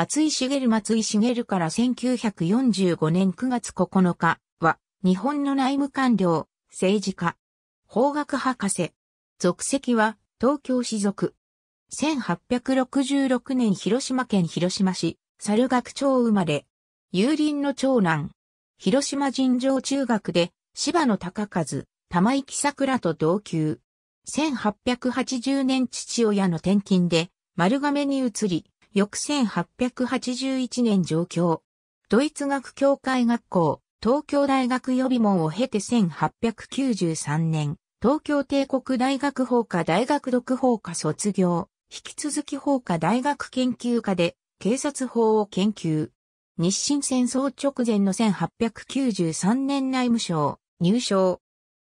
松井茂松井茂から1945年9月9日は、日本の内務官僚、政治家、法学博士。属籍は、東京市属。1866年広島県広島市、猿楽町生まれ。友林の長男。広島尋常中学で、柴野隆和、玉井桜と同級。1880年父親の転勤で、丸亀に移り、翌1881年上京。ドイツ学協会学校、東京大学予備門を経て1893年、東京帝国大学法科大学独法科卒業、引き続き法科大学研究科で、警察法を研究。日清戦争直前の1893年内務省、入省。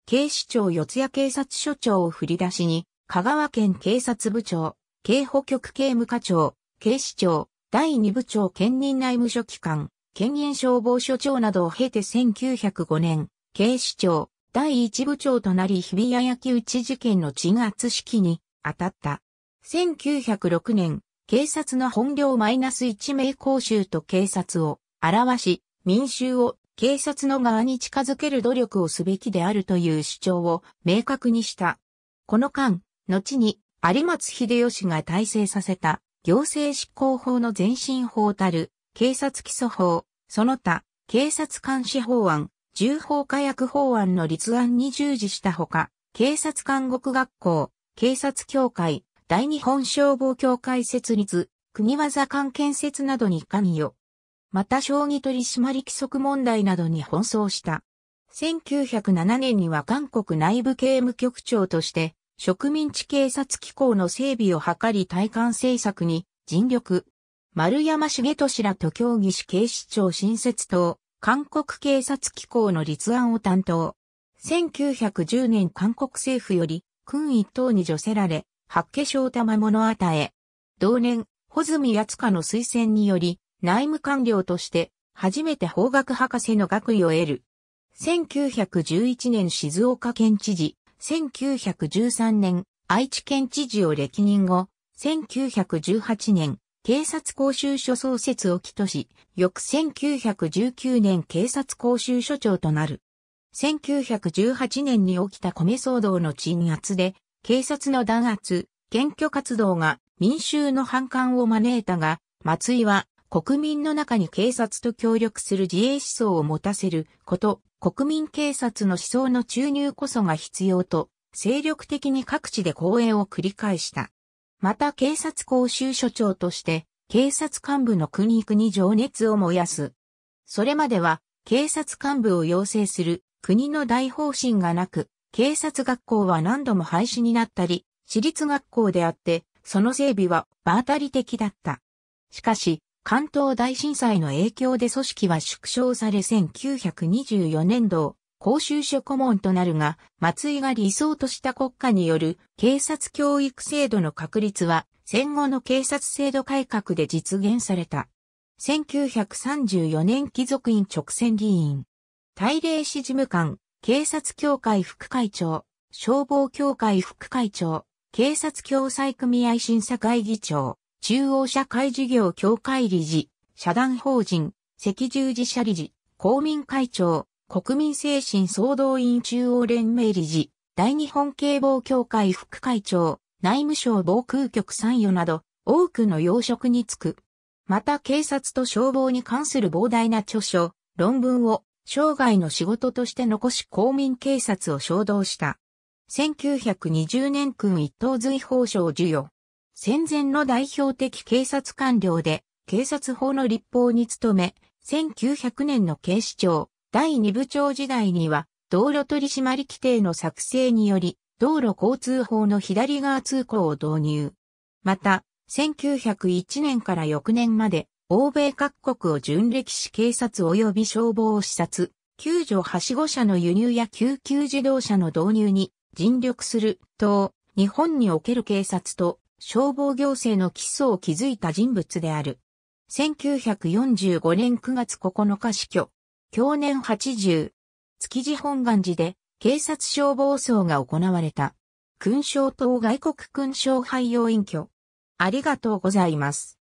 警視庁四谷警察署長を振り出しに、香川県警察部長、警保局刑務課長、警視庁、第2部長兼任内務書記官、県任消防署長などを経て1905年、警視庁、第1部長となり日比谷焼打事件の鎮圧式に当たった。1906年、警察の本領マイナス1名公衆と警察を表し、民衆を警察の側に近づける努力をすべきであるという主張を明確にした。この間、後に有松秀吉が大成させた行政執行法の前進法たる、警察基礎法、その他、警察監視法案、重法火薬法案の立案に従事したほか、警察監獄学校、警察協会、大日本消防協会設立、国技館建設などに関与。また、将棋取締規則問題などに奔走した。1907年には韓国内部刑務局長として植民地警察機構の整備を図り対艦政策に尽力。丸山重俊らと協議し警視庁新設党、韓国警察機構の立案を担当。1910年韓国政府より、君一等に除せられ、八化粧玉物与え。同年、穂積八塚の推薦により、内務官僚として、初めて法学博士の学位を得る。1911年静岡県知事、1913年、愛知県知事を歴任後、1918年、警察公衆所創設を起とし、翌1919年警察公衆所長となる。1918年に起きた米騒動の鎮圧で、警察の弾圧、検挙活動が民衆の反感を招いたが、松井は国民の中に警察と協力する自衛思想を持たせること国民警察の思想の注入こそが必要と、精力的に各地で講演を繰り返した。また警察公衆所長として、警察幹部の国々情熱を燃やす。それまでは、警察幹部を養成する国の大方針がなく、警察学校は何度も廃止になったり、私立学校であって、その整備は場当たり的だった。しかし、関東大震災の影響で組織は縮小され1924年度、公衆所顧問となるが、松井が理想とした国家による警察教育制度の確立は戦後の警察制度改革で実現された。1934年貴族院直選議員、大礼市事務官、警察協会副会長、消防協会副会長、警察協裁組合審査会議長、中央社会事業協会理事、社団法人、赤十字社理事、公民会長、国民精神総動員中央連盟理事、大日本警防協会副会長、内務省防空局参与など、多くの要職に就く。また警察と消防に関する膨大な著書、論文を生涯の仕事として残し公民警察を衝動した。1920年君一等随法賞授与。戦前の代表的警察官僚で、警察法の立法に努め、1900年の警視庁、第2部長時代には、道路取締規定の作成により、道路交通法の左側通行を導入。また、1901年から翌年まで、欧米各国を巡歴し警察及び消防を視察、救助はしご車の輸入や救急自動車の導入に尽力する、と、日本における警察と消防行政の基礎を築いた人物である。1945年9月9日死去。去年80。築地本願寺で警察消防葬が行われた。勲章等外国勲章廃用隠居。ありがとうございます。